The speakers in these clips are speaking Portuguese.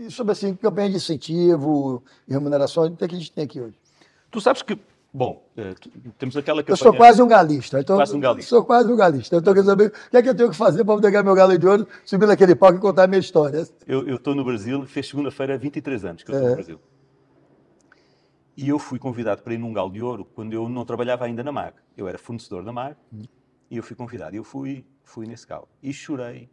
E, sobre assim, campanha de incentivo, remuneração, o que, é que a gente tem aqui hoje? Tu sabes que Bom, é, temos aquela campanha... Eu sou quase um galista. Então, quase um galista. Sou quase um galista. Então, quer saber o que é que eu tenho que fazer para pegar meu galo de ouro, subir naquele palco e contar a minha história? Eu estou no Brasil, fez segunda-feira há 23 anos que eu estou é. no Brasil. E eu fui convidado para ir num galo de ouro quando eu não trabalhava ainda na MAG. Eu era fornecedor da MAG hum. e eu fui convidado. Eu fui, fui nesse galo. E chorei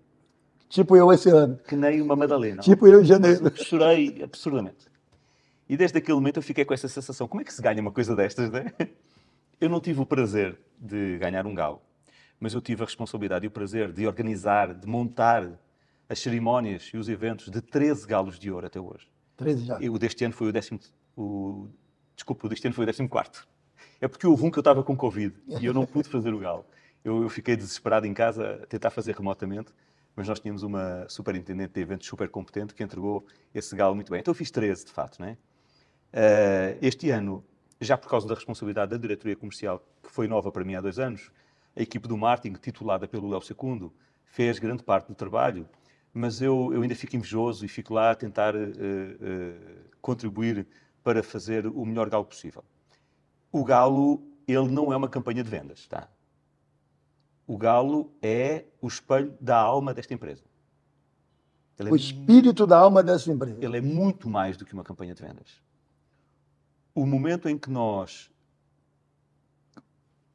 Tipo eu esse ano. Que nem uma Madalena. Tipo eu em janeiro. Chorei absurdamente. E desde aquele momento eu fiquei com essa sensação: como é que se ganha uma coisa destas, né? Eu não tive o prazer de ganhar um galo, mas eu tive a responsabilidade e o prazer de organizar, de montar as cerimónias e os eventos de 13 galos de ouro até hoje. 13 já. E o deste ano foi o décimo. O, desculpa, o deste ano foi o décimo quarto. É porque houve um que eu estava com Covid e eu não pude fazer o galo. Eu, eu fiquei desesperado em casa a tentar fazer remotamente mas nós tínhamos uma superintendente de eventos super competente que entregou esse galo muito bem. Então eu fiz 13, de facto, né? Uh, eh, este ano, já por causa da responsabilidade da diretoria comercial, que foi nova para mim há dois anos, a equipe do marketing, titulada pelo Léo Secundo, fez grande parte do trabalho, mas eu, eu ainda fico invejoso e fico lá a tentar uh, uh, contribuir para fazer o melhor galo possível. O galo, ele não é uma campanha de vendas, tá? o galo é o espelho da alma desta empresa. Ele é o é espírito muito... da alma dessa empresa. Ele é muito mais do que uma campanha de vendas. O momento em que nós.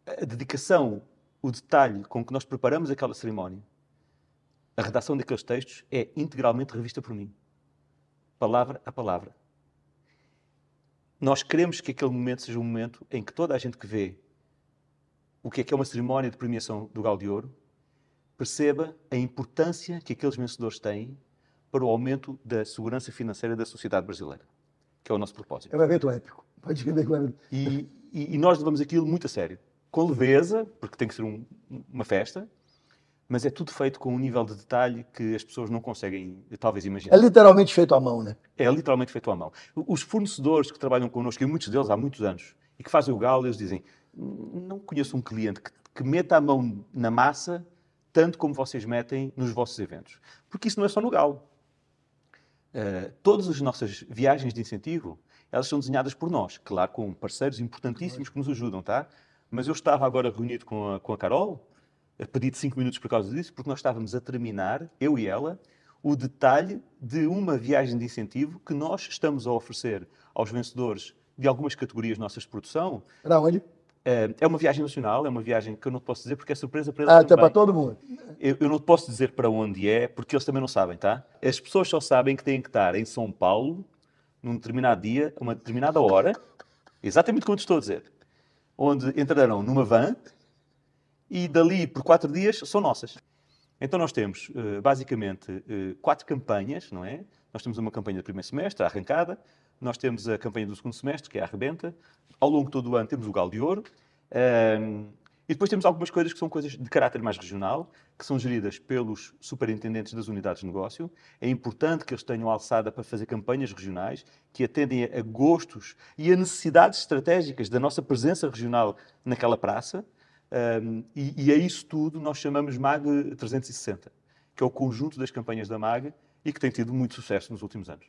A dedicação, o detalhe com que nós preparamos aquela cerimónia, a redação daqueles textos é integralmente revista por mim. Palavra a palavra. Nós queremos que aquele momento seja um momento em que toda a gente que vê o que é que é uma cerimónia de premiação do Galo de Ouro, perceba a importância que aqueles vencedores têm para o aumento da segurança financeira da sociedade brasileira, que é o nosso propósito. É um evento épico. Pode é E, e, e nós levamos aquilo muito a sério. Com leveza, porque tem que ser um, uma festa, mas é tudo feito com um nível de detalhe que as pessoas não conseguem, eh, talvez, imaginar. É literalmente feito à mão, né? É literalmente feito à mão. Os fornecedores que trabalham connosco, e muitos deles há muitos anos, e que fazem o galo, eles dizem não conheço um cliente que, que meta a mão na massa tanto como vocês metem nos vossos eventos. Porque isso não é só no Galo. Uh, todas as nossas viagens de incentivo, elas são desenhadas por nós, claro, com parceiros importantíssimos que nos ajudam, tá? Mas eu estava agora reunido com a, com a Carol, a pedi cinco minutos por causa disso, porque nós estávamos a terminar, eu e ela, o detalhe de uma viagem de incentivo que nós estamos a oferecer aos vencedores de algumas categorias nossas de produção. Para onde? É, é uma viagem nacional, é uma viagem que eu não posso dizer porque é surpresa para eles. Ah, também. para todo mundo. Eu, eu, não posso dizer para onde é, porque eles também não sabem, tá? As pessoas só sabem que têm que estar em São Paulo num determinado dia, uma determinada hora, exatamente como estou a dizer, onde entrarão numa van e dali por quatro dias são nossas. Então nós temos eh, basicamente eh, quatro campanhas, não é? Nós temos uma campanha do primeiro semestre, a arrancada, nós temos a campanha do segundo semestre, que é a Arrebenta. Ao longo de todo o ano temos o Galo de Ouro. Um, e depois temos algumas coisas que são coisas de caráter mais regional, que são geridas pelos superintendentes das unidades de negócio. É importante que eles tenham alçada para fazer campanhas regionais que atendem a gostos e a necessidades estratégicas da nossa presença regional naquela praça. Um, e, e a isso tudo nós chamamos MAG 360, que é o conjunto das campanhas da MAG e que tem tido muito sucesso nos últimos anos.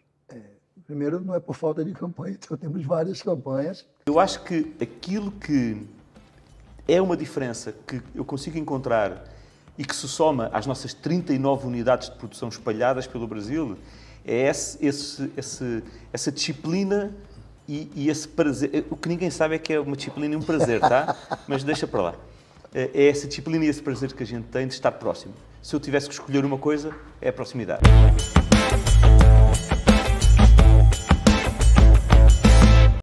Primeiro, não é por falta de campanha, então temos várias campanhas. Eu acho que aquilo que é uma diferença que eu consigo encontrar e que se soma às nossas 39 unidades de produção espalhadas pelo Brasil é esse, esse, esse essa disciplina e, e, esse prazer. Eh, o que ninguém sabe é que é uma disciplina e um prazer, tá? Mas deixa para lá. É, é essa disciplina e esse prazer que a gente tem de estar próximo. Se eu tivesse que escolher uma coisa, é a proximidade.